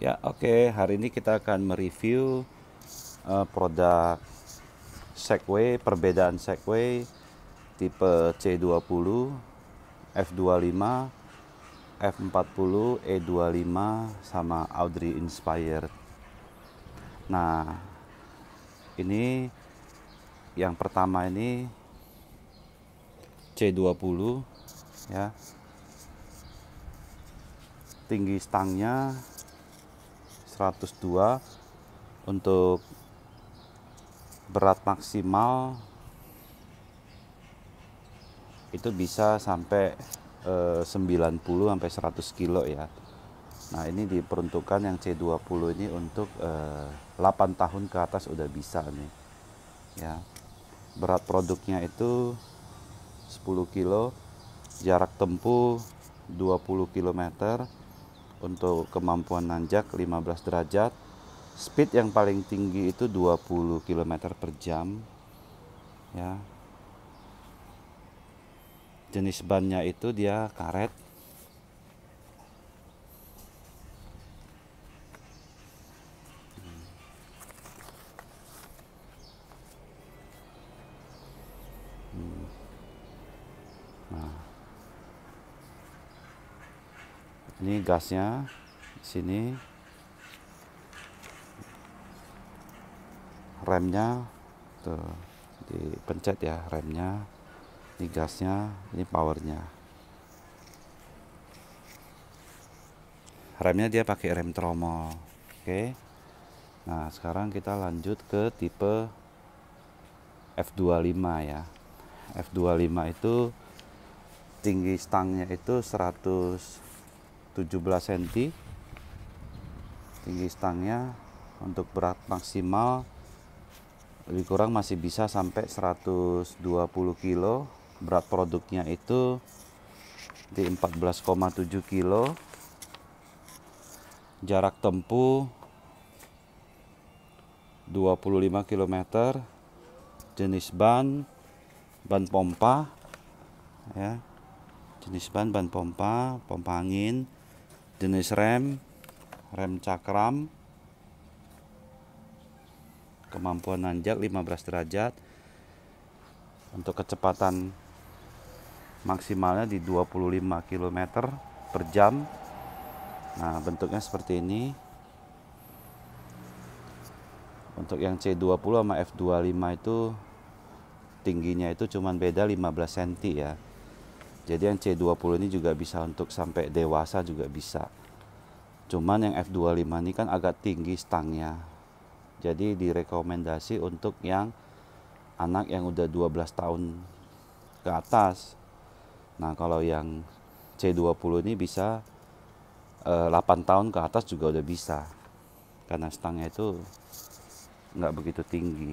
Ya, oke, okay. hari ini kita akan mereview uh, produk Segway, perbedaan Segway tipe C20, F25, F40, E25 sama Audrey Inspired. Nah, ini yang pertama ini C20 ya. Tinggi stangnya 102 untuk berat maksimal itu bisa sampai eh, 90 sampai 100 kilo ya. Nah, ini diperuntukkan yang C20 ini untuk eh, 8 tahun ke atas udah bisa nih. Ya. Berat produknya itu 10 kilo, jarak tempuh 20 kilometer untuk kemampuan nanjak 15 derajat speed yang paling tinggi itu 20 km per jam ya jenis bannya itu dia karet ini gasnya sini remnya tuh dipencet ya remnya ini gasnya ini powernya remnya dia pakai rem tromol oke nah sekarang kita lanjut ke tipe F25 ya F25 itu tinggi stangnya itu 100 17 cm tinggi stangnya untuk berat maksimal lebih kurang masih bisa sampai 120 kilo berat produknya itu di 14,7 kilo jarak tempuh 25 km jenis ban ban pompa ya jenis ban ban pompa pompa angin jenis rem rem cakram kemampuan nanjak 15 derajat untuk kecepatan maksimalnya di 25 km per jam nah bentuknya seperti ini untuk yang C20 sama F25 itu tingginya itu cuman beda 15 cm ya jadi yang C20 ini juga bisa untuk sampai dewasa juga bisa. Cuman yang F25 ini kan agak tinggi stangnya. Jadi direkomendasi untuk yang anak yang udah 12 tahun ke atas. Nah, kalau yang C20 ini bisa 8 eh, tahun ke atas juga udah bisa. Karena stangnya itu nggak begitu tinggi.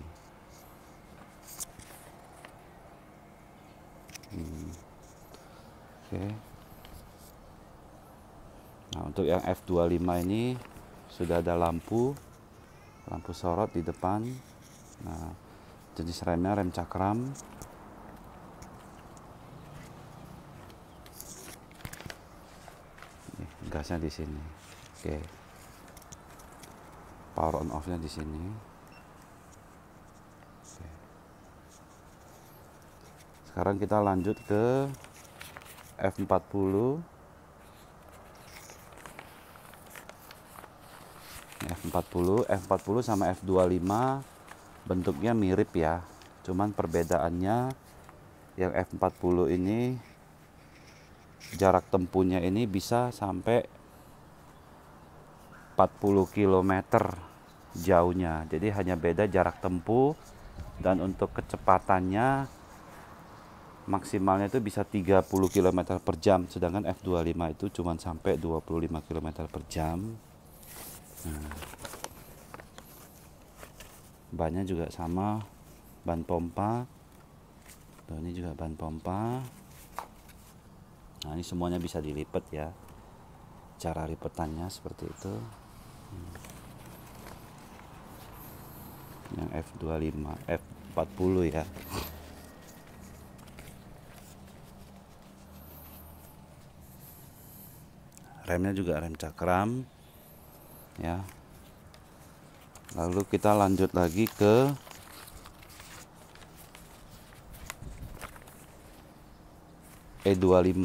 Oke. Nah, untuk yang F25 ini sudah ada lampu lampu sorot di depan. Nah, jenis remnya rem cakram. Nih, gasnya di sini. Oke. Power on off-nya di sini. Sekarang kita lanjut ke F40 F40 F40 sama F25 bentuknya mirip ya cuman perbedaannya yang F40 ini jarak tempuhnya ini bisa sampai 40 km jauhnya jadi hanya beda jarak tempuh dan untuk kecepatannya maksimalnya itu bisa 30 km per jam sedangkan F25 itu cuma sampai 25 km per jam nah, bannya juga sama ban pompa Tuh, ini juga ban pompa nah ini semuanya bisa dilipat ya cara lipetannya seperti itu hmm. yang F25 F40 ya remnya juga rem cakram ya lalu kita lanjut lagi ke E25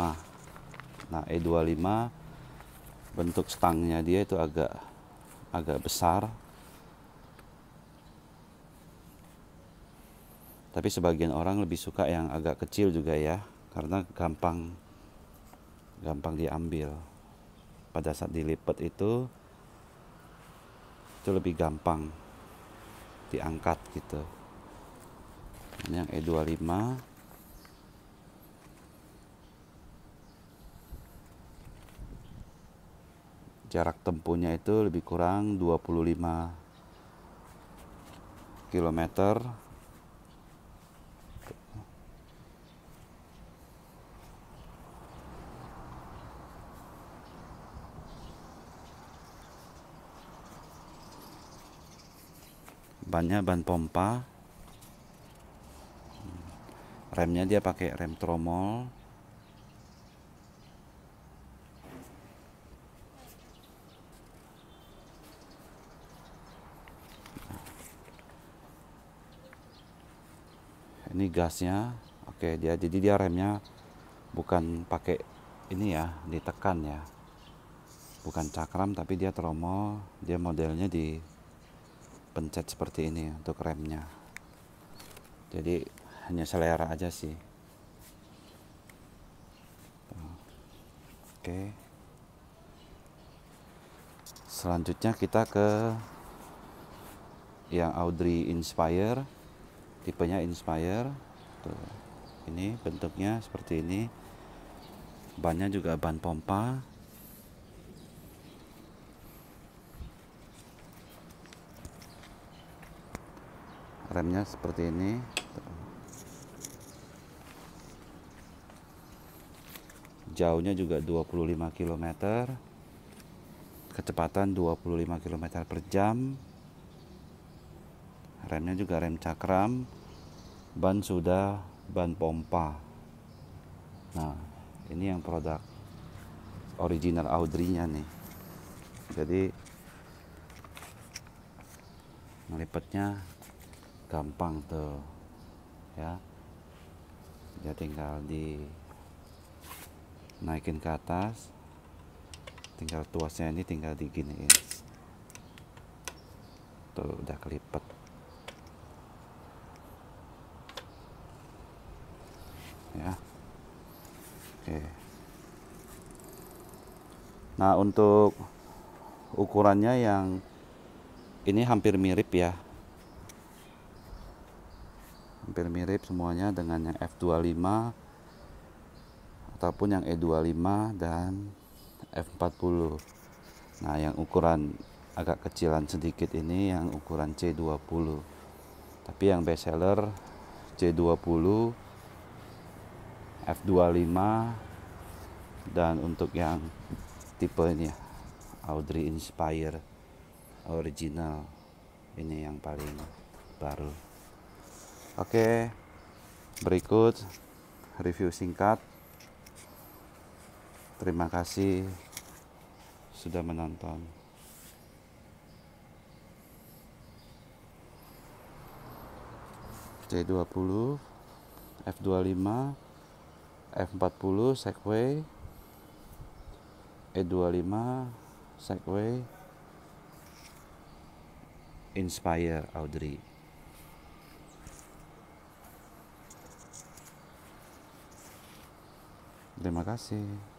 nah E25 bentuk stangnya dia itu agak agak besar tapi sebagian orang lebih suka yang agak kecil juga ya karena gampang gampang diambil pada saat dilipat itu itu lebih gampang diangkat gitu ini yang E25 jarak tempuhnya itu lebih kurang 25 kilometer. bannya ban pompa hmm. remnya dia pakai rem tromol nah. ini gasnya oke dia jadi dia remnya bukan pakai ini ya ditekan ya bukan cakram tapi dia tromol dia modelnya di pencet seperti ini untuk remnya jadi hanya selera aja sih oke selanjutnya kita ke yang Audrey Inspire tipenya Inspire Tuh. ini bentuknya seperti ini bannya juga ban pompa remnya seperti ini jauhnya juga 25 km kecepatan 25 km per jam remnya juga rem cakram ban sudah ban pompa nah ini yang produk original Audrey nya nih jadi melipatnya gampang tuh ya ya tinggal di naikin ke atas tinggal tuasnya ini tinggal diginiin tuh udah kelipet ya oke nah untuk ukurannya yang ini hampir mirip ya hampir mirip semuanya dengan yang F25 ataupun yang E25 dan F40 nah yang ukuran agak kecilan sedikit ini yang ukuran C20 tapi yang best seller C20 F25 dan untuk yang tipe ini ya, Audrey Inspire original ini yang paling baru Oke, berikut review singkat. Terima kasih sudah menonton. C20, F25, F40 Segway, E25 Segway, Inspire Audrey. Terima kasih.